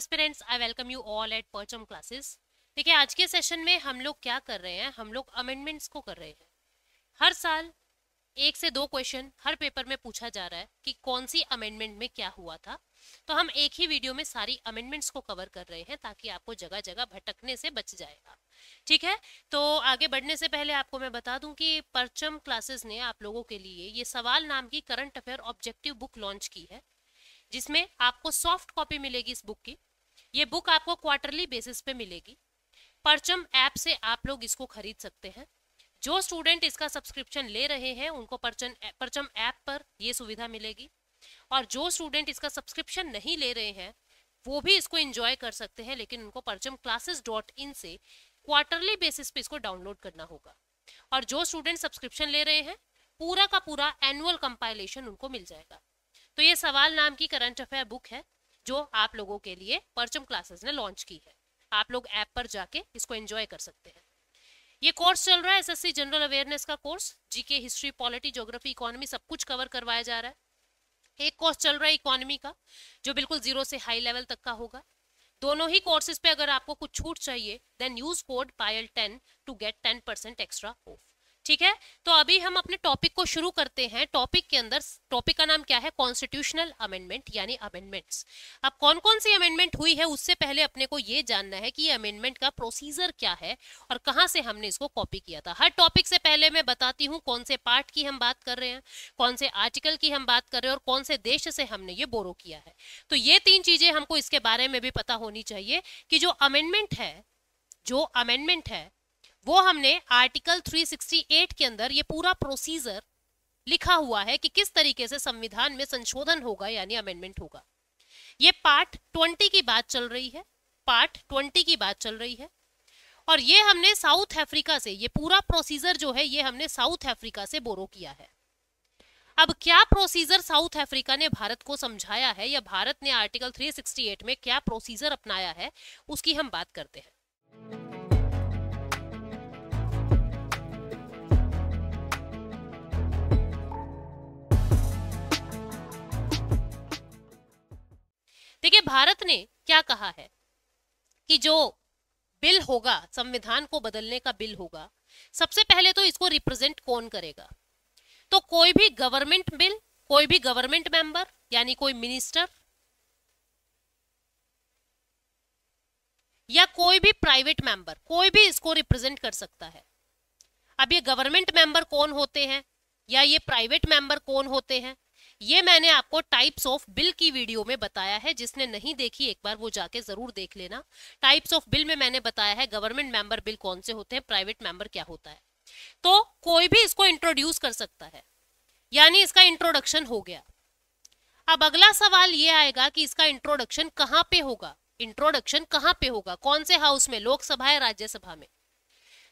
Aspirants I welcome you all at Parcham classes देखिए आज के सेशन में हम लोग क्या कर रहे हैं हम लोग अमेंडमेंट्स को कर रहे हैं हर साल एक से दो क्वेश्चन हर पेपर में पूछा जा रहा है कि कौन सी अमेंडमेंट में क्या हुआ था तो हम एक ही वीडियो में सारी अमेंडमेंट्स को कवर कर रहे हैं ताकि आपको जगह जगह भटकने से बच जाएगा ठीक है तो आगे बढ़ने से पहले आपको मैं बता दूं कि परचम क्लासेस ने आप लोगों के लिए ये सवाल नाम की current affair objective book launch की है जिसमें आपको सॉफ्ट कॉपी मिलेगी इस बुक की ये बुक आपको क्वार्टरली बेसिस पे मिलेगी परचम ऐप से आप लोग इसको खरीद सकते हैं जो स्टूडेंट इसका सब्सक्रिप्शन ले रहे हैं उनको परचम परचम ऐप पर यह सुविधा मिलेगी और जो स्टूडेंट इसका सब्सक्रिप्शन नहीं ले रहे हैं वो भी इसको इंजॉय कर सकते हैं लेकिन उनको परचम क्लासेस डॉट इन से क्वार्टरली बेसिस पे इसको डाउनलोड करना होगा और जो स्टूडेंट सब्सक्रिप्शन ले रहे हैं पूरा का पूरा एनुअल कंपाइलेशन उनको मिल जाएगा तो ये सवाल नाम की करंट अफेयर बुक है जो आप लोगों के लिए परचम क्लासेस ने लॉन्च की है आप लोग ऐप पर जाके इसको एंजॉय कर सकते हैं ये कोर्स चल रहा है एसएससी जनरल अवेयरनेस का course GK history polity geography economy सब कुछ कवर करवाया जा रहा है एक कोर्स चल रहा है इकोनॉमी का जो बिल्कुल जीरो से हाई लेवल तक का होगा दोनों ही कोर्सेज पे अगर आपको कुछ छूट चाहिए then use code Payal ten to get ten percent extra off ठीक है तो अभी हम अपने टॉपिक को शुरू करते हैं टॉपिक के अंदर टॉपिक का नाम क्या है कॉन्स्टिट्यूशनल अमेंडमेंट यानी अमेंडमेंट्स अब कौन कौन सी अमेंडमेंट हुई है उससे पहले अपने को ये जानना है कि ये अमेंडमेंट का प्रोसीजर क्या है और कहाँ से हमने इसको कॉपी किया था हर टॉपिक से पहले मैं बताती हूँ कौन से पार्ट की हम बात कर रहे हैं कौन से आर्टिकल की हम बात कर रहे हैं और कौन से देश से हमने ये बोरो किया है तो ये तीन चीजें हमको इसके बारे में भी पता होनी चाहिए कि जो अमेंडमेंट है जो अमेंडमेंट है वो हमने आर्टिकल 368 के अंदर ये पूरा प्रोसीजर लिखा हुआ है कि किस तरीके से संविधान में संशोधन होगा यानी अमेंडमेंट होगा ये पार्ट ट्वेंटी की बात चल रही है पार्ट ट्वेंटी की बात चल रही है और ये हमने साउथ अफ्रीका से ये पूरा प्रोसीजर जो है ये हमने साउथ अफ्रीका से बोरो किया है अब क्या प्रोसीजर साउथ अफ्रीका ने भारत को समझाया है या भारत ने आर्टिकल 368 में क्या प्रोसीजर अपनाया है उसकी हम बात करते हैं भारत ने क्या कहा है कि जो बिल होगा संविधान को बदलने का बिल होगा सबसे पहले तो इसको रिप्रेजेंट कौन करेगा तो कोई भी गवर्नमेंट बिल कोई भी गवर्नमेंट मेंबर यानी कोई मिनिस्टर या कोई भी प्राइवेट मेंबर कोई भी इसको रिप्रेजेंट कर सकता है अब ये गवर्नमेंट मेंबर कौन होते हैं या ये प्राइवेट मेंबर कौन होते हैं ये मैंने आपको टाइप्स ऑफ बिल की वीडियो में बताया है जिसने नहीं देखी एक बार वो जाके जरूर देख लेना टाइप्स ऑफ बिल में मैंने बताया है गवर्नमेंट मेंबर बिल कौन से होते हैं प्राइवेट मेंबर क्या होता है तो कोई भी इसको इंट्रोड्यूस कर सकता है यानी इसका इंट्रोडक्शन हो गया अब अगला सवाल ये आएगा कि इसका इंट्रोडक्शन कहाँ पे होगा इंट्रोडक्शन कहाँ पे होगा कौन से हाउस में लोकसभा या राज्यसभा में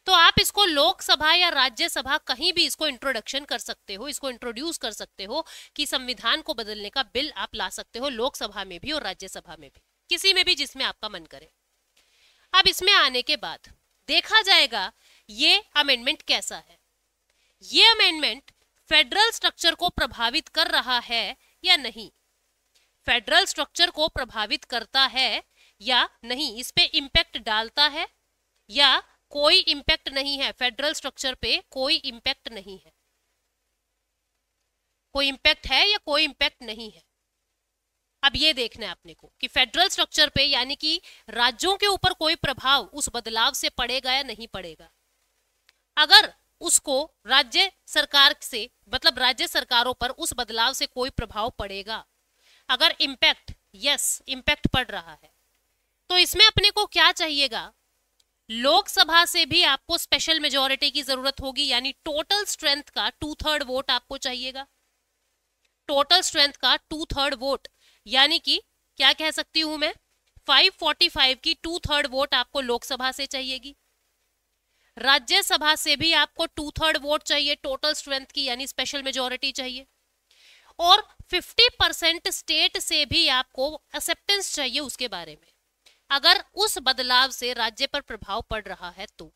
तो आप इसको लोकसभा या राज्यसभा कहीं भी इसको इंट्रोडक्शन कर सकते हो इसको इंट्रोड्यूस कर सकते हो कि संविधान को बदलने का बिल आप ला सकते हो लोकसभा में भी और राज्यसभा में भी किसी में भी जिसमें आपका मन करे अब इसमें आने के बाद देखा जाएगा ये अमेंडमेंट कैसा है ये अमेंडमेंट फेडरल स्ट्रक्चर को प्रभावित कर रहा है या नहीं फेडरल स्ट्रक्चर को प्रभावित करता है या नहीं इस पे इम्पैक्ट डालता है या कोई इंपैक्ट नहीं है फेडरल स्ट्रक्चर पे कोई इंपैक्ट नहीं है कोई इंपैक्ट है या कोई इम्पैक्ट नहीं है अब ये देखना है अपने को कि फेडरल स्ट्रक्चर पे यानी कि राज्यों के ऊपर कोई प्रभाव उस बदलाव से पड़ेगा या नहीं पड़ेगा अगर उसको राज्य सरकार से मतलब राज्य सरकारों पर उस बदलाव से कोई प्रभाव पड़ेगा अगर इम्पैक्ट यस इम्पैक्ट पड़ रहा है तो इसमें अपने को क्या चाहिएगा लोकसभा से भी आपको स्पेशल मेजोरिटी की जरूरत होगी यानी टोटल स्ट्रेंथ का टू थर्ड वोट आपको चाहिएगा टोटल स्ट्रेंथ का टू थर्ड वोट यानी कि क्या कह सकती हूं मैं 545 की टू थर्ड वोट आपको लोकसभा से चाहिएगी राज्यसभा से भी आपको टू थर्ड वोट चाहिए टोटल स्ट्रेंथ की यानी स्पेशल मेजोरिटी चाहिए और 50 परसेंट स्टेट से भी आपको एक्सेप्टेंस चाहिए उसके बारे में अगर उस बदलाव से राज्य पर प्रभाव पड़ रहा है तो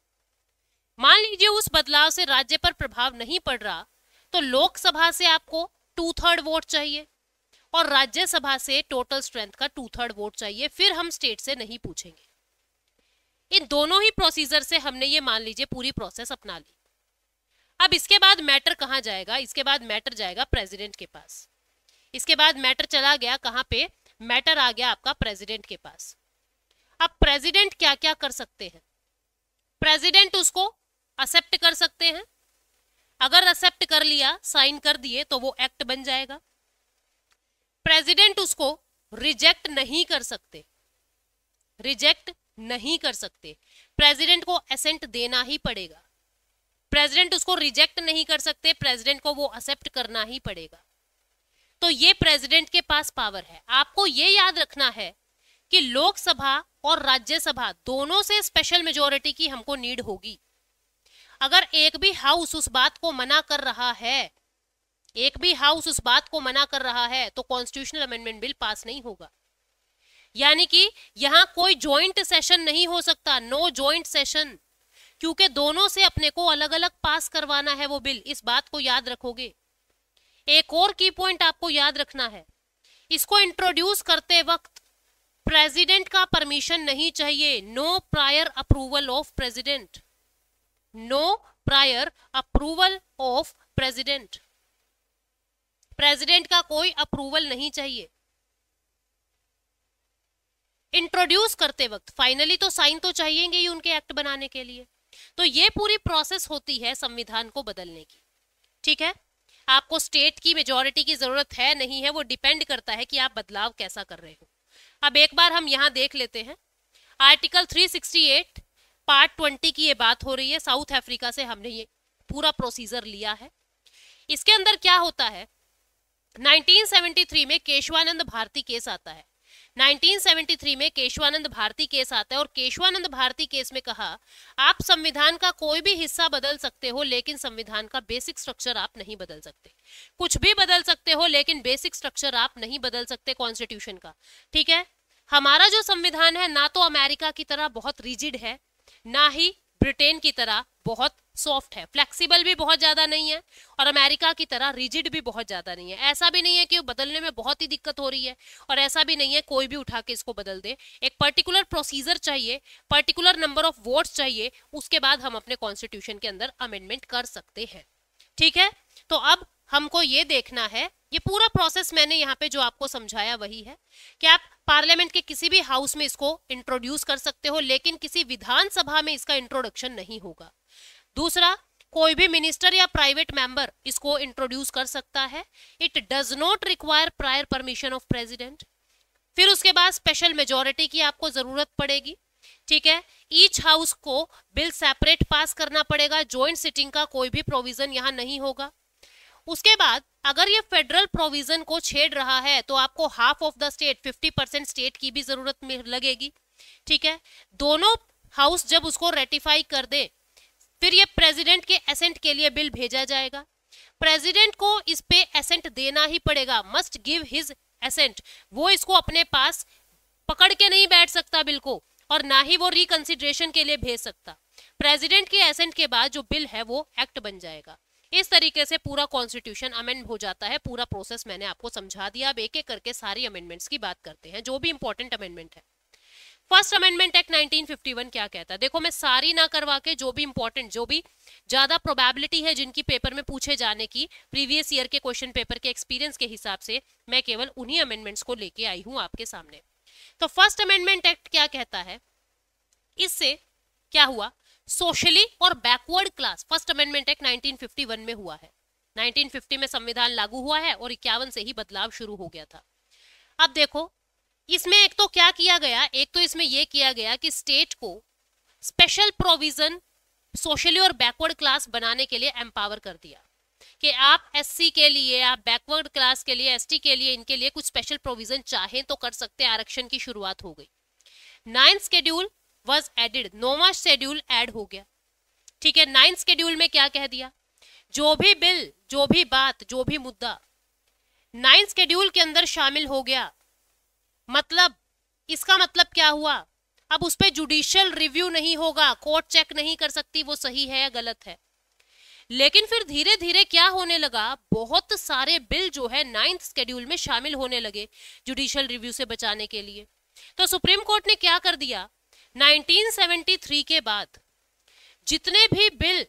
मान लीजिए उस बदलाव से राज्य पर प्रभाव नहीं पड़ रहा तो लोकसभा से आपको टू थर्ड वोट चाहिए और राज्यसभा से टोटल स्ट्रेंथ का टू थर्ड वोट चाहिए फिर हम स्टेट से नहीं पूछेंगे इन दोनों ही प्रोसीजर से हमने ये मान लीजिए पूरी प्रोसेस अपना ली अब इसके बाद मैटर कहाँ जाएगा इसके बाद मैटर जाएगा प्रेसिडेंट के पास इसके बाद मैटर चला गया कहाँ पे मैटर आ गया आपका प्रेसिडेंट के पास अब प्रेसिडेंट क्या क्या कर सकते हैं प्रेसिडेंट उसको एक्सेप्ट कर सकते हैं अगर एक्सेप्ट कर लिया साइन कर दिए तो वो एक्ट बन जाएगा प्रेसिडेंट उसको रिजेक्ट नहीं कर सकते रिजेक्ट नहीं कर सकते प्रेसिडेंट को असेंट देना ही पड़ेगा प्रेसिडेंट उसको रिजेक्ट नहीं कर सकते प्रेसिडेंट को वो एक्सेप्ट करना ही पड़ेगा तो ये प्रेसिडेंट के पास पावर है आपको ये याद रखना है कि लोकसभा और राज्यसभा दोनों से स्पेशल मेजोरिटी की हमको नीड होगी अगर एक भी हाउस उस बात को मना कर रहा है एक भी हाउस उस बात को मना कर रहा है तो कॉन्स्टिट्यूशनल अमेंडमेंट बिल पास नहीं होगा यानी कि यहां कोई ज्वाइंट सेशन नहीं हो सकता नो ज्वाइंट सेशन क्योंकि दोनों से अपने को अलग अलग पास करवाना है वो बिल इस बात को याद रखोगे एक और की पॉइंट आपको याद रखना है इसको इंट्रोड्यूस करते वक्त प्रेसिडेंट का परमिशन नहीं चाहिए no prior approval of president no prior approval of president president का कोई अप्रूवल नहीं चाहिए इंट्रोड्यूस करते वक्त फाइनली तो साइन तो चाहिएंगे ही उनके एक्ट बनाने के लिए तो ये पूरी प्रोसेस होती है संविधान को बदलने की ठीक है आपको स्टेट की मेजोरिटी की जरूरत है नहीं है वो डिपेंड करता है कि आप बदलाव कैसा कर रहे हो अब एक बार हम यहाँ देख लेते हैं आर्टिकल 368 पार्ट 20 की ये बात हो रही है साउथ अफ्रीका से हमने ये पूरा प्रोसीजर लिया है इसके अंदर क्या होता है 1973 में केशवानंद भारती केस आता है 1973 में केशवानंद भारती केस आता है और केशवानंद भारती केस में कहा आप संविधान का कोई भी हिस्सा बदल सकते हो लेकिन संविधान का बेसिक स्ट्रक्चर आप नहीं बदल सकते कुछ भी बदल सकते हो लेकिन बेसिक स्ट्रक्चर आप नहीं बदल सकते कॉन्स्टिट्यूशन का ठीक है हमारा जो संविधान है ना तो अमेरिका की तरह बहुत रिजिड है ना ही ब्रिटेन की तरह बहुत सॉफ्ट है फ्लेक्सिबल भी बहुत ज़्यादा नहीं है और अमेरिका की तरह रिजिड भी बहुत ज़्यादा नहीं है ऐसा भी नहीं है कि बदलने में बहुत ही दिक्कत हो रही है और ऐसा भी नहीं है कोई भी उठा के इसको बदल दे एक पर्टिकुलर प्रोसीजर चाहिए पर्टिकुलर नंबर ऑफ वोट्स चाहिए उसके बाद हम अपने कॉन्स्टिट्यूशन के अंदर अमेंडमेंट कर सकते हैं ठीक है तो अब हमको ये देखना है ये पूरा प्रोसेस मैंने यहाँ पे जो आपको समझाया वही है कि आप पार्लियामेंट के किसी भी हाउस में इसको इंट्रोड्यूस कर सकते हो लेकिन किसी विधानसभा में इसका इंट्रोडक्शन नहीं होगा दूसरा कोई भी मिनिस्टर या प्राइवेट मेंबर इसको इंट्रोड्यूस कर सकता है it does not require prior permission of president फिर उसके बाद स्पेशल मेजोरिटी की आपको जरूरत पड़ेगी ठीक है ईच हाउस को बिल सेपरेट पास करना पड़ेगा ज्वाइंट सिटिंग का कोई भी प्रोविजन यहाँ नहीं होगा उसके बाद अगर ये फेडरल प्रोविजन को छेड़ रहा है तो आपको half of the state fifty percent state की भी जरूरत लगेगी ठीक है दोनों हाउस जब उसको रेटिफाई कर दे फिर ये प्रेसिडेंट के एसेंट के लिए बिल भेजा जाएगा प्रेसिडेंट को इस पे एसेंट देना ही पड़ेगा मस्ट गिव हिज एसेंट वो इसको अपने पास पकड़ के नहीं बैठ सकता बिल को और ना ही वो रिकंसिडरेशन के लिए भेज सकता प्रेसिडेंट के एसेंट के बाद जो बिल है वो एक्ट बन जाएगा इस तरीके से पूरा कॉन्स्टिट्यूशन अमेंड हो जाता है पूरा प्रोसेस मैंने आपको समझा दिया अब एक एक करके सारी अमेंडमेंट्स की बात करते हैं जो भी इंपॉर्टेंट अमेंडमेंट है फर्स्ट अमेंडमेंट एक्ट 1951 क्या कहता है देखो मैं सारी ना करवा के जो भी इंपॉर्टेंट जो भी ज्यादा प्रोबेबिलिटी है जिनकी पेपर में पूछे जाने की प्रीवियस ईयर के क्वेश्चन पेपर के एक्सपीरियंस के हिसाब से मैं केवल उन्हीं अमेंडमेंट्स को लेके आई हूं आपके सामने तो फर्स्ट अमेंडमेंट एक्ट क्या कहता है इससे क्या हुआ सोशली और backward class first amendment act 1951 में हुआ है 1950 में संविधान लागू हुआ है और इक्यावन से ही बदलाव शुरू हो गया था अब देखो इसमें एक तो क्या किया गया एक तो इसमें यह किया गया कि स्टेट को स्पेशल प्रोविजन सोशली और बैकवर्ड क्लास बनाने के लिए एम्पावर कर दिया कि आप एससी के लिए आप बैकवर्ड क्लास के लिए एसटी के लिए इनके लिए कुछ स्पेशल प्रोविजन चाहें तो कर सकते आरक्षण की शुरुआत हो गई नाइन्थ स्केड्यूल वॉज एडेड नोवा शेड्यूल एड हो गया ठीक है नाइन्थ शेड्यूल में क्या कह दिया जो भी बिल जो भी बात जो भी मुद्दा नाइन्थ शेड्यूल के अंदर शामिल हो गया मतलब इसका मतलब क्या हुआ अब उस पर जुडिशियल रिव्यू नहीं होगा कोर्ट चेक नहीं कर सकती वो सही है या गलत है लेकिन फिर धीरे धीरे क्या होने लगा बहुत सारे बिल जो है नाइन्थ शेड्यूल में शामिल होने लगे जुडिशियल रिव्यू से बचाने के लिए तो सुप्रीम कोर्ट ने क्या कर दिया 1973 के बाद जितने भी बिल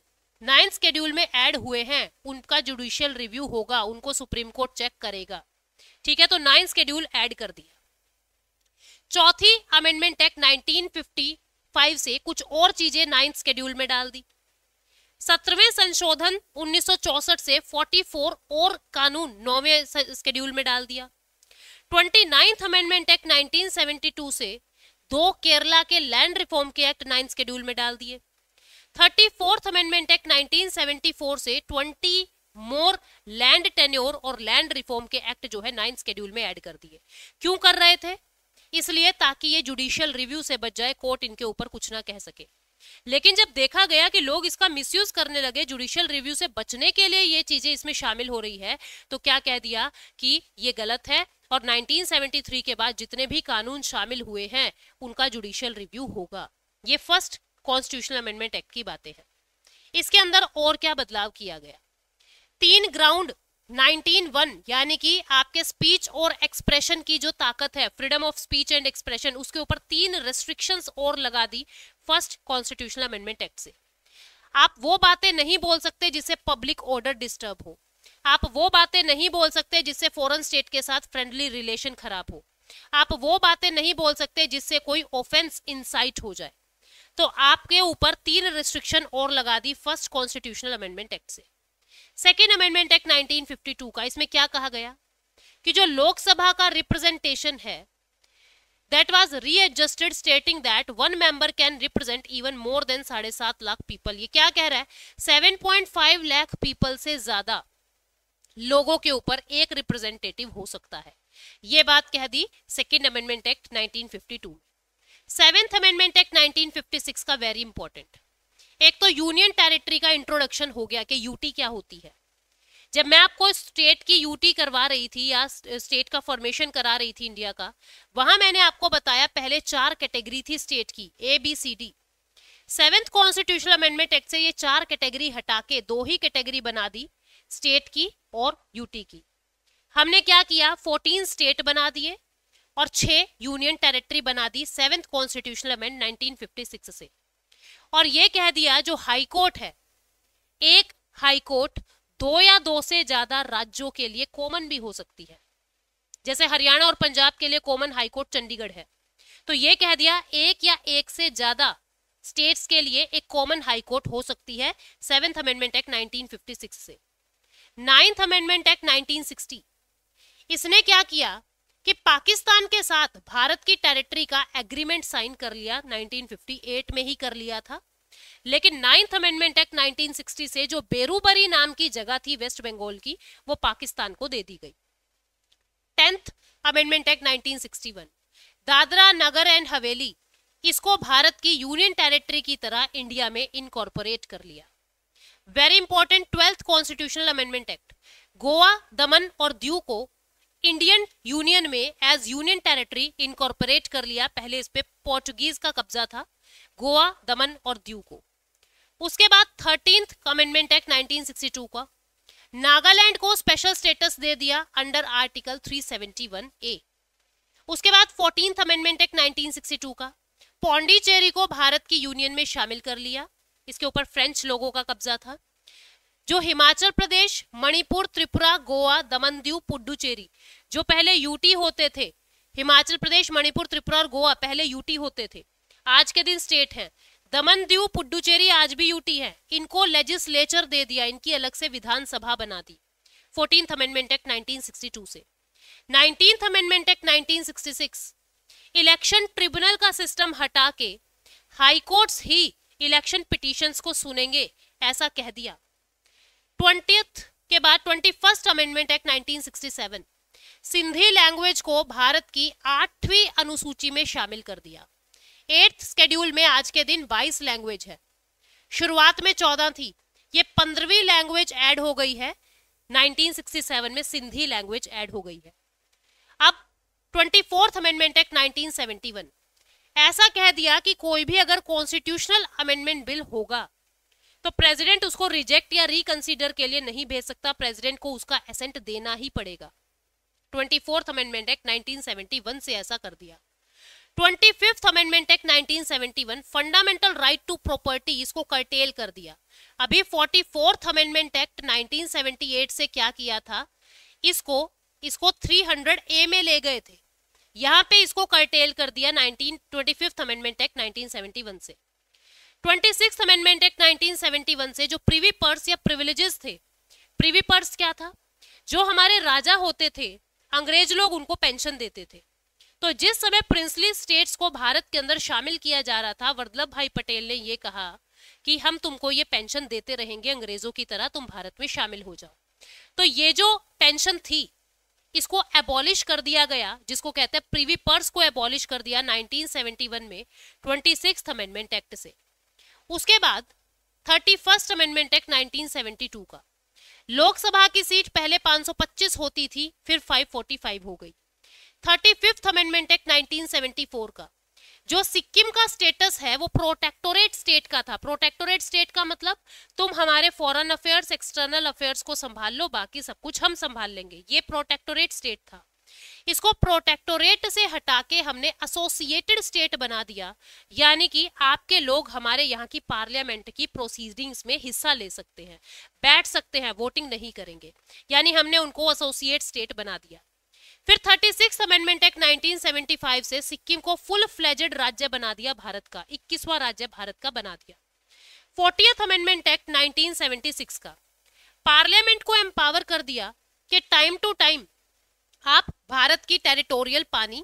नाइन्थ स्केड्यूल में ऐड हुए हैं उनका जुडिशियल रिव्यू होगा उनको सुप्रीम कोर्ट चेक करेगा ठीक है तो नाइन्थ स्केड्यूल ऐड कर दिया चौथी अमेंडमेंट एक्ट 1955 से कुछ और चीजें नाइन्थ स्केड्यूल में डाल दी सत्रहवें संशोधन 1964 से 44 और कानून नौवें स्केड्यूल में डाल दिया ट्वेंटी अमेंडमेंट एक्ट 1972 से दो केरला के लैंड रिफॉर्म के एक्ट नाइन शेड्यूल में डाल दिए थर्टी फोर्थ अमेंडमेंट एक्ट 1974 से ट्वेंटी मोर लैंड टेन्योर और लैंड रिफॉर्म के एक्ट जो है नाइन्थ शेड्यूल में ऐड कर दिए क्यों कर रहे थे इसलिए ताकि ये जुडिशियल रिव्यू से बच जाए कोर्ट इनके ऊपर कुछ ना कह सके लेकिन जब देखा गया कि लोग इसका मिसयूज करने लगे जुडिशियल रिव्यू से बचने के लिए ये चीजें इसमें शामिल हो रही है तो क्या कह दिया कि ये गलत है और 1973 के बाद जितने भी कानून शामिल हुए हैं उनका जुडिशियल रिव्यू होगा ये फर्स्ट कॉन्स्टिट्यूशनल अमेंडमेंट एक्ट की बातें हैं इसके अंदर और क्या बदलाव किया गया तीन ग्राउंड नाइनटीन वन यानी कि आपके स्पीच और एक्सप्रेशन की जो ताकत है freedom of speech and expression उसके ऊपर तीन रेस्ट्रिक्शंस और लगा दी फर्स्ट कॉन्स्टिट्यूशनल अमेंडमेंट एक्ट से आप वो बातें नहीं बोल सकते जिससे पब्लिक ऑर्डर डिस्टर्ब हो आप वो बातें नहीं बोल सकते जिससे फॉरेन स्टेट के साथ फ्रेंडली रिलेशन खराब हो आप वो बातें नहीं बोल सकते जिससे कोई ऑफेंस इंसाइट हो जाए तो आपके ऊपर तीन रेस्ट्रिक्शन और लगा दी फर्स्ट कॉन्स्टिट्यूशनल अमेंडमेंट एक्ट से second amendment act nineteen fifty two का इसमें क्या कहा गया कि जो लोकसभा का रिप्रेजेंटेशन है that was readjusted stating that one member can represent even more than साढ़े सात लाख पीपल ये क्या कह रहा है seven point five lakh people से ज्यादा लोगों के ऊपर एक रिप्रेजेंटेटिव हो सकता है ये बात कह दी second amendment act nineteen fifty two seventh amendment act nineteen fifty six का वेरी इंपॉर्टेंट एक तो यूनियन टेरिटरी का इंट्रोडक्शन हो गया कि यूटी क्या होती है जब मैं आपको स्टेट की यूटी करवा रही थी या स्टेट का फॉर्मेशन करा रही थी इंडिया का वहां मैंने आपको बताया पहले चार कैटेगरी थी स्टेट की A B C D seventh constitutional amendment act से ये चार कैटेगरी हटा के दो ही कैटेगरी बना दी स्टेट की और यूटी की हमने क्या किया फोर्टीन स्टेट बना दिए और छह यूनियन टेरिटरी बना दी सेवेंथ कॉन्स्टिट्यूशनल अमेंड 1956 से और ये कह दिया जो हाईकोर्ट है एक हाईकोर्ट दो या दो से ज्यादा राज्यों के लिए कॉमन भी हो सकती है जैसे हरियाणा और पंजाब के लिए कॉमन हाईकोर्ट चंडीगढ़ है तो ये कह दिया एक या एक से ज्यादा स्टेट्स के लिए एक कॉमन हाईकोर्ट हो सकती है सेवेंथ अमेंडमेंट एक्ट 1956 से नाइन्थ अमेंडमेंट एक्ट 1960 इसने क्या किया कि पाकिस्तान के साथ भारत की टेरिटरी का एग्रीमेंट साइन कर लिया 1958 में ही कर लिया था लेकिन नाइन्थ अमेंडमेंट एक्ट 1960 से जो बेरूबरी नाम की जगह थी वेस्ट बंगाल की वो पाकिस्तान को दे दी गई tenth amendment act 1961 Dadra Nagar and Haveli इसको भारत की यूनियन टेरिटरी की तरह इंडिया में इनकॉर्पोरेट कर लिया very important twelfth constitutional amendment act Goa Daman और दीव को इंडियन यूनियन में एज यूनियन टेरिटरी इनकॉर्पोरेट कर लिया पहले इस पे पोर्टुगीज का कब्जा था गोवा दमन और दीव को उसके बाद थर्टीन अमेंडमेंट एक्ट नाइनटीन का नागालैंड को स्पेशल स्टेटस दे दिया अंडर आर्टिकल 371 ए उसके बाद फोर्टीन अमेंडमेंट एक्ट 1962 का पौंडीचेरी को भारत की यूनियन में शामिल कर लिया इसके ऊपर फ्रेंच लोगों का कब्जा था जो हिमाचल प्रदेश मणिपुर त्रिपुरा गोवा दमन दीव पुडुचेरी जो पहले यूटी होते थे हिमाचल प्रदेश मणिपुर त्रिपुरा और गोवा पहले यूटी होते थे आज के दिन स्टेट हैं दमन दीव पुडुचेरी आज भी यूटी है इनको लेजिस्लेचर दे दिया इनकी अलग से विधानसभा बना दी फोर्टीन अमेंडमेंट एक्ट नाइनटीन से nineteen amendment act nineteen election tribunal का सिस्टम हटा के हाईकोर्ट्स ही इलेक्शन पिटिशंस को सुनेंगे ऐसा कह दिया ट्वेंटी के बाद twenty first amendment act 1967 Sindhi language को भारत की आठवीं अनुसूची में शामिल कर दिया एट्थ स्केड्यूल में आज के दिन 22 लैंग्वेज है शुरुआत में 14 थी ये पंद्रहवीं लैंग्वेज ऐड हो गई है 1967 में सिंधी लैंग्वेज ऐड हो गई है अब twenty fourth amendment act nineteen ऐसा कह दिया कि कोई भी अगर कॉन्स्टिट्यूशनल अमेंडमेंट बिल होगा तो प्रेसिडेंट उसको रिजेक्ट या रिकंसीडर के लिए नहीं भेज सकता प्रेसिडेंट को उसका एसेंट देना ही पड़ेगा ट्वेंटी फोर्थ अमेंडमेंट एक्ट 1971 से ऐसा कर दिया twenty fifth amendment act 1971 fundamental right to property इसको कर्टेल कर दिया अभी फोर्टी फोर्थ अमेंडमेंट एक्ट 1978 से क्या किया था इसको इसको 300 ए में ले गए थे यहाँ पे इसको कर्टेल कर दिया nineteen twenty fifth amendment act 1971 से ट्वेंटी अमेंडमेंट एक्ट 1971 से जो प्रीवी पर्स या प्रिविलेजेस थे प्रीवी पर्स क्या था जो हमारे राजा होते थे अंग्रेज लोग उनको पेंशन देते थे तो जिस समय प्रिंसली स्टेट्स को भारत के अंदर शामिल किया जा रहा था वर्दलभ भाई पटेल ने यह कहा कि हम तुमको ये पेंशन देते रहेंगे अंग्रेजों की तरह तुम भारत में शामिल हो जाओ तो ये जो पेंशन थी इसको एबॉलिश कर दिया गया जिसको कहते हैं प्रीवी पर्स को एबॉलिश कर दिया 1971 में ट्वेंटी अमेंडमेंट एक्ट से उसके बाद thirty first amendment act nineteen seventy two का लोकसभा की सीट पहले 525 होती थी फिर 545 हो गई थर्टी फिफ्थ अमेंडमेंट एक्ट 1974 का जो सिक्किम का स्टेटस है वो प्रोटेक्टोरेट स्टेट का था प्रोटेक्टोरेट स्टेट का मतलब तुम हमारे फॉरेन अफेयर्स एक्सटर्नल अफेयर्स को संभाल लो बाकी सब कुछ हम संभाल लेंगे ये प्रोटेक्टोरेट स्टेट था इसको प्रोटेक्टोरेट से हटा के हमने एसोसिएटेड स्टेट बना दिया यानी कि आपके लोग हमारे यहाँ की पार्लियामेंट की प्रोसीडिंग्स में हिस्सा ले सकते हैं बैठ सकते हैं वोटिंग नहीं करेंगे यानी हमने उनको एसोसिएट स्टेट बना दिया फिर 36 अमेंडमेंट एक्ट 1975 से सिक्किम को फुल फ्लेजेड राज्य बना दिया भारत का 21वां राज्य भारत का बना दिया फोर्टियथ अमेंडमेंट एक्ट 1976 का पार्लियामेंट को एम्पावर कर दिया कि टाइम टू टाइम आप भारत की टेरिटोरियल पानी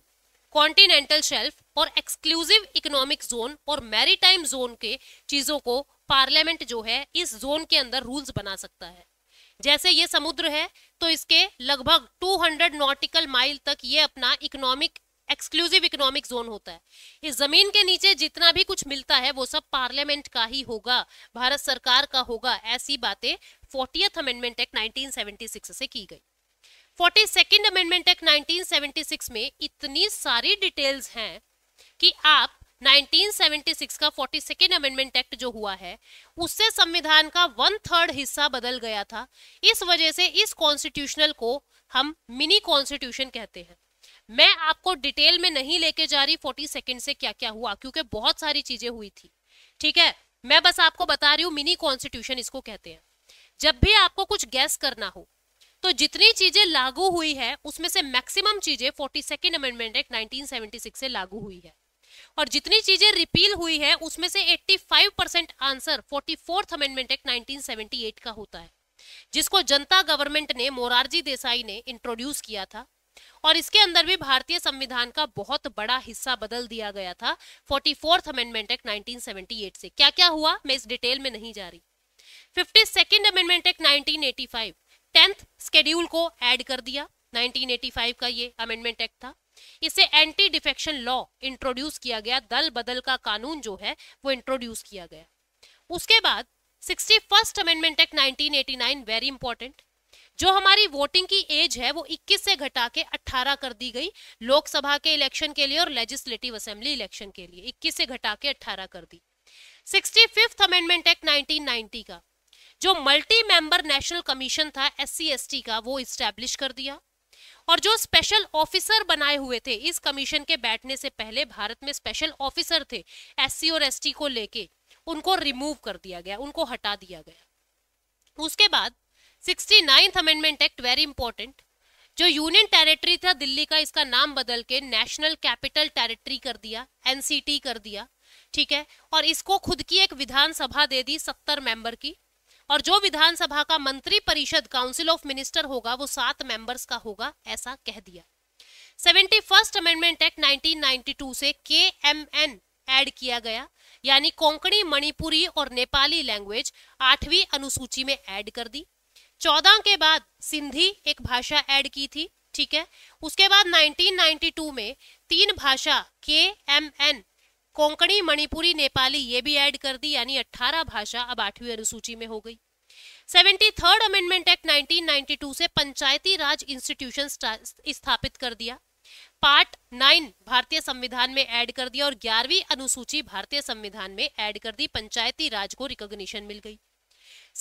कॉन्टिनेंटल शेल्फ और एक्सक्लूसिव इकोनॉमिक जोन और मैरीटाइम जोन के चीज़ों को पार्लियामेंट जो है इस जोन के अंदर रूल्स बना सकता है जैसे ये समुद्र है तो इसके लगभग 200 नॉटिकल माइल तक ये अपना इकोनॉमिक एक्सक्लूसिव इकोनॉमिक जोन होता है इस जमीन के नीचे जितना भी कुछ मिलता है वो सब पार्लियामेंट का ही होगा भारत सरकार का होगा ऐसी बातें फोर्टियथ अमेंडमेंट एक्ट 1976 से की गई फोर्टी सेकेंड अमेंडमेंट एक्ट 1976 में इतनी सारी डिटेल्स हैं कि आप 1976 का फोर्टी सेकेंड अमेंडमेंट एक्ट जो हुआ है उससे संविधान का वन थर्ड हिस्सा बदल गया था इस वजह से इस कॉन्स्टिट्यूशनल को हम मिनी कॉन्स्टिट्यूशन कहते हैं मैं आपको डिटेल में नहीं लेके जा रही फोर्टी सेकेंड से क्या क्या हुआ क्योंकि बहुत सारी चीजें हुई थी ठीक है मैं बस आपको बता रही हूँ मिनी कॉन्स्टिट्यूशन इसको कहते हैं जब भी आपको कुछ गैस करना हो तो जितनी चीजें लागू हुई है उसमें से मैक्सिमम चीजें फोर्टी सेकेंड अमेंडमेंट एक्ट 1976 से लागू हुई है और जितनी चीजें रिपील हुई है उसमें से 85 percent answer forty fourth amendment act 1978 का होता है जिसको जनता गवर्नमेंट ने मोरारजी देसाई ने इंट्रोड्यूस किया था और इसके अंदर भी भारतीय संविधान का बहुत बड़ा हिस्सा बदल दिया गया था फोर्टी फोर्थ अमेंडमेंट एक्ट 1978 से क्या क्या हुआ मैं इस डिटेल में नहीं जा रही fifty second amendment act 1985 tenth schedule को ऐड कर दिया 1985 का ये अमेंडमेंट एक्ट था इसे एंटी डिफेक्शन लॉ इंट्रोड्यूस किया गया दल बदल का कानून जो है वो इंट्रोड्यूस किया गया उसके बाद sixty first amendment act 1989 very important जो हमारी वोटिंग की एज है वो 21 से घटा के 18 कर दी गई लोकसभा के इलेक्शन के लिए और लेजिस्लेटिव असेंबली इलेक्शन के लिए 21 से घटा के 18 कर दी सिक्सटी फिफ्थ अमेंडमेंट एक्ट 1990 का जो मल्टी मेंबर नेशनल कमीशन था एस सी का वो इस्टेब्लिश कर दिया और जो स्पेशल ऑफिसर बनाए हुए थे इस कमीशन के बैठने से पहले भारत में स्पेशल ऑफिसर थे एससी और एसटी को लेके उनको रिमूव कर दिया गया उनको हटा दिया गया उसके बाद sixty ninth amendment act very important जो यूनियन टेरिटरी था दिल्ली का इसका नाम बदल के नेशनल कैपिटल टेरिटरी कर दिया एनसीटी कर दिया ठीक है और इसको खुद की एक विधानसभा दे दी सत्तर मेंबर की और जो विधानसभा का मंत्री परिषद काउंसिल ऑफ मिनिस्टर होगा वो सात मेंबर्स का होगा ऐसा कह दिया seventy first amendment act nineteen से के एम एन एड किया गया यानी कोंकणी मणिपुरी और नेपाली लैंग्वेज आठवीं अनुसूची में ऐड कर दी चौदह के बाद सिंधी एक भाषा ऐड की थी ठीक है उसके बाद 1992 में तीन भाषा K M N Konkani Manipuri Nepali ये भी ऐड कर दी यानी 18 भाषा अब आठवीं अनुसूची में हो गई सेवेंटी थर्ड अमेंडमेंट एक्ट 1992 से पंचायती राज इंस्टीट्यूशन स्थापित कर दिया पार्ट नाइन भारतीय संविधान में ऐड कर दिया और ग्यारहवीं अनुसूची भारतीय संविधान में ऐड कर दी पंचायती राज को रिकॉग्निशन मिल गई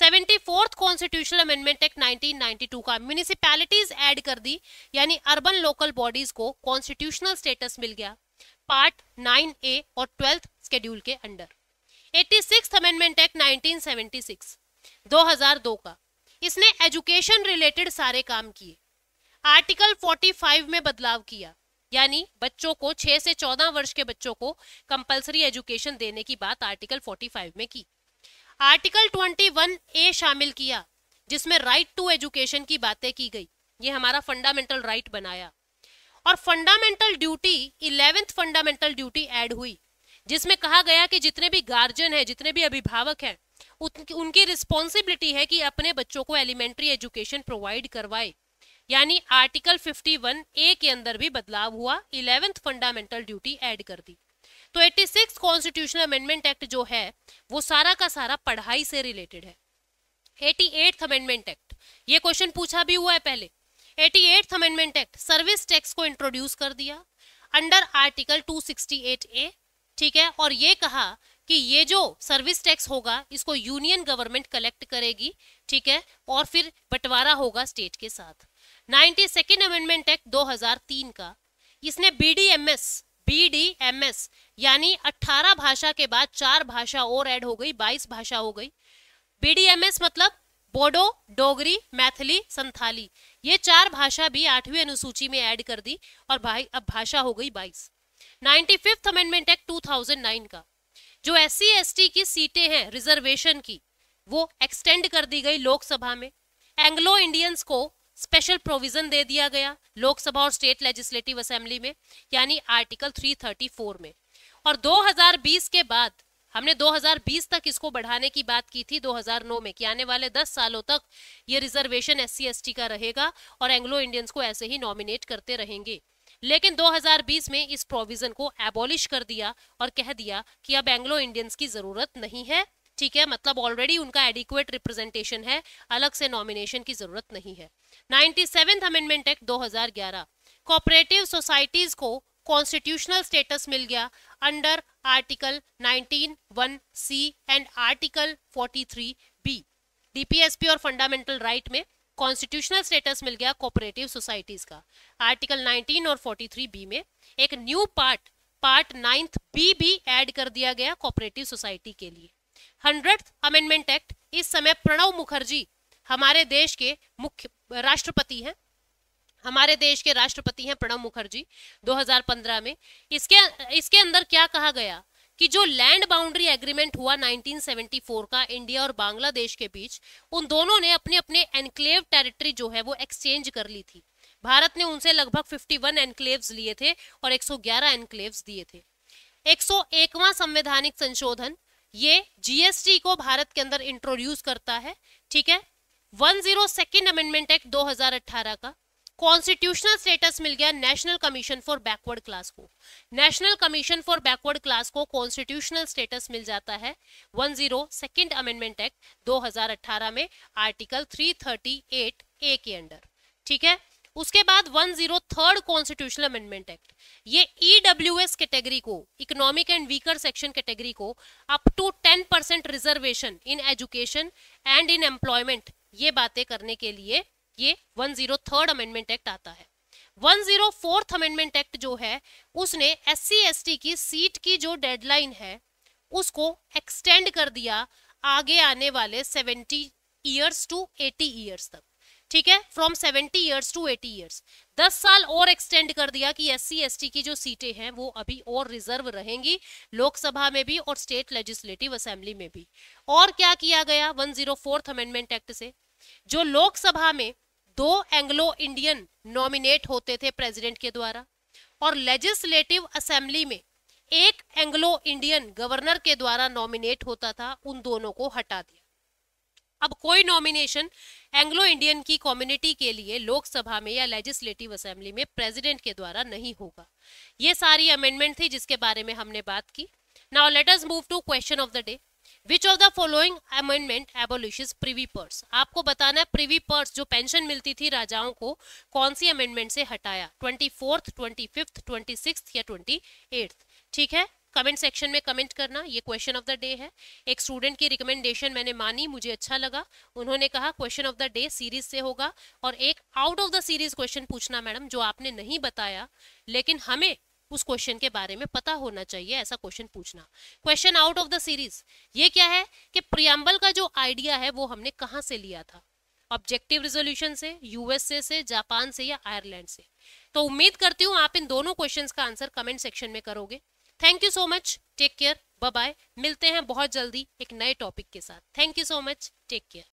seventy fourth constitutional amendment act 1992 का म्यूनिसिपैलिटीज ऐड कर दी यानी अर्बन लोकल बॉडीज को कॉन्स्टिट्यूशनल स्टेटस मिल गया पार्ट 9 ए और ट्वेल्थ स्केड्यूल के under eighty six amendment act 1976 2002 का इसने एजुकेशन रिलेटेड सारे काम किए आर्टिकल 45 में बदलाव किया यानी बच्चों को 6 से 14 वर्ष के बच्चों को कंपलसरी एजुकेशन देने की बात आर्टिकल 45 में की आर्टिकल 21 ए शामिल किया जिसमें राइट टू एजुकेशन की बातें की गई ये हमारा फंडामेंटल राइट right बनाया और fundamental duty eleventh fundamental duty add हुई जिसमें कहा गया कि जितने भी गार्जियन हैं जितने भी अभिभावक हैं उनकी रिस्पॉन्सिबिलिटी है कि अपने बच्चों को एलिमेंट्री एजुकेशन प्रोवाइड करवाए यानी आर्टिकल 51 ए के अंदर भी बदलाव हुआ इलेवेंथ फंडामेंटल ड्यूटी ऐड कर दी तो 86 कॉन्स्टिट्यूशनल अमेंडमेंट एक्ट जो है वो सारा का सारा पढ़ाई से रिलेटेड है एटी एट्थ अमेंडमेंट एक्ट ये क्वेश्चन पूछा भी हुआ है पहले eighty eight amendment act service tax को इंट्रोड्यूस कर दिया अंडर आर्टिकल 268 ए ठीक है और ये कहा कि ये जो सर्विस टैक्स होगा इसको यूनियन गवर्नमेंट कलेक्ट करेगी ठीक है और फिर बंटवारा होगा स्टेट के साथ नाइन्टी सेकेंड अमेंडमेंट एक्ट 2003 का इसने बीडीएमएस बीडीएमएस यानी 18 भाषा के बाद चार भाषा और ऐड हो गई 22 भाषा हो गई बीडीएमएस मतलब बोडो डोगरी मैथिली संथाली ये चार भाषा भी आठवीं अनुसूची में ऐड कर दी और भाई अब भाषा हो गई बाईस नाइन्टी फिफ्थ अमेंडमेंट एक्ट 2009 का जो एस सी एस टी की सीटें हैं रिजर्वेशन की वो एक्सटेंड कर दी गई लोकसभा में एंग्लो इंडियंस को स्पेशल प्रोविजन दे दिया गया लोकसभा और स्टेट लेजिस्लेटिव असेंबली में यानी आर्टिकल 334 में और 2020 के बाद हमने 2020 तक इसको बढ़ाने की बात की थी 2009 में कि आने वाले 10 सालों तक ये रिजर्वेशन एस सी का रहेगा और एंग्लो इंडियंस को ऐसे ही नॉमिनेट करते रहेंगे लेकिन 2020 में इस प्रोविजन को एबॉलिश कर दिया और कह दिया कि अब एंग्लो इंडियंस की जरूरत नहीं है ठीक है मतलब ऑलरेडी उनका एडिक्वेट रिप्रेजेंटेशन है अलग से नॉमिनेशन की जरूरत नहीं है नाइन्टी सेवेंथ अमेंडमेंट एक्ट दो हजार सोसाइटीज को कॉन्स्टिट्यूशनल स्टेटस मिल गया under Article 19.1 C and Article 43 B. DPSP और फंडामेंटल राइट में कॉन्स्टिट्यूशनल स्टेटस मिल गया कोऑपरेटिव सोसाइटीज का आर्टिकल 19 और 43 बी में एक new part part ninth B भी एड कर दिया गया कोऑपरेटिव सोसाइटी के लिए हंड्रेड अमेंडमेंट एक्ट इस समय प्रणव मुखर्जी हमारे देश के मुख्य राष्ट्रपति हैं हमारे देश के राष्ट्रपति हैं प्रणब मुखर्जी 2015 में इसके इसके अंदर क्या कहा गया कि जो लैंड बाउंड्री एग्रीमेंट हुआ 1974 का इंडिया और बांग्लादेश के बीच उन दोनों ने अपने अपने एनक्लेव टेरिटरी जो है वो एक्सचेंज कर ली थी भारत ने उनसे लगभग 51 वन एनक्लेव्स लिए थे और 111 एनक्लेव्स दिए थे 101वां संवैधानिक संशोधन ये जीएसटी को भारत के अंदर इंट्रोड्यूस करता है ठीक है one zero second amendment act 2018 का कॉन्स्टिट्यूशनल स्टेटस मिल गया national commission for backward class को national commission for backward class को कॉन्स्टिट्यूशनल स्टेटस मिल जाता है 10 जीरो सेकेंड अमेंडमेंट एक्ट 2018 में आर्टिकल 338 ए के अंडर ठीक है उसके बाद one zero third constitutional amendment act ये ईडब्ल्यूएस e कैटेगरी को economic and weaker section category को up to ten percent reservation in education and in employment ये बातें करने के लिए ये one zero third amendment act आता है one zero fourth amendment act जो है उसने एस सी की सीट की जो डेडलाइन है उसको एक्सटेंड कर दिया आगे आने वाले seventy years to eighty years तक ठीक है from seventy years to eighty years दस साल और एक्सटेंड कर दिया कि एस सी की जो सीटें हैं वो अभी और रिजर्व रहेंगी लोकसभा में भी और स्टेट लेजिस्लेटिव असेंबली में भी और क्या किया गया one zero fourth amendment act से जो लोकसभा में दो एंग्लो इंडियन नॉमिनेट होते थे प्रेसिडेंट के द्वारा और लेजिस्लेटिव असेंबली में एक एंग्लो इंडियन गवर्नर के द्वारा नॉमिनेट होता था उन दोनों को हटा दिया अब कोई नॉमिनेशन एंग्लो इंडियन की कम्युनिटी के लिए लोकसभा में या लेजिस्लेटिव असेंबली में प्रेसिडेंट के द्वारा नहीं होगा ये सारी अमेंडमेंट थी जिसके बारे में हमने बात की now let us move to question of the day which of the following amendment abolish privy purse आपको बताना है प्रीवी पर्स जो पेंशन मिलती थी राजाओं को कौन सी अमेंडमेंट से हटाया twenty fourth twenty fifth twenty six या ट्वेंटी एट्थ ठीक है कमेंट सेक्शन में कमेंट करना ये क्वेश्चन ऑफ द डे है एक स्टूडेंट की रिकमेंडेशन मैंने मानी मुझे अच्छा लगा उन्होंने कहा question of the day series से होगा और एक out of the series question पूछना मैडम जो आपने नहीं बताया लेकिन हमें उस क्वेश्चन के बारे में पता होना चाहिए ऐसा क्वेश्चन पूछना question out of the series ये क्या है कि प्रियम्बल का जो आइडिया है वो हमने कहाँ से लिया था ऑब्जेक्टिव रिजोल्यूशन से यूएसए से जापान से या आयरलैंड से तो उम्मीद करती हूँ आप इन दोनों क्वेश्चन का आंसर कमेंट सेक्शन में करोगे thank you so much take care bye bye मिलते हैं बहुत जल्दी एक नए टॉपिक के साथ thank you so much take care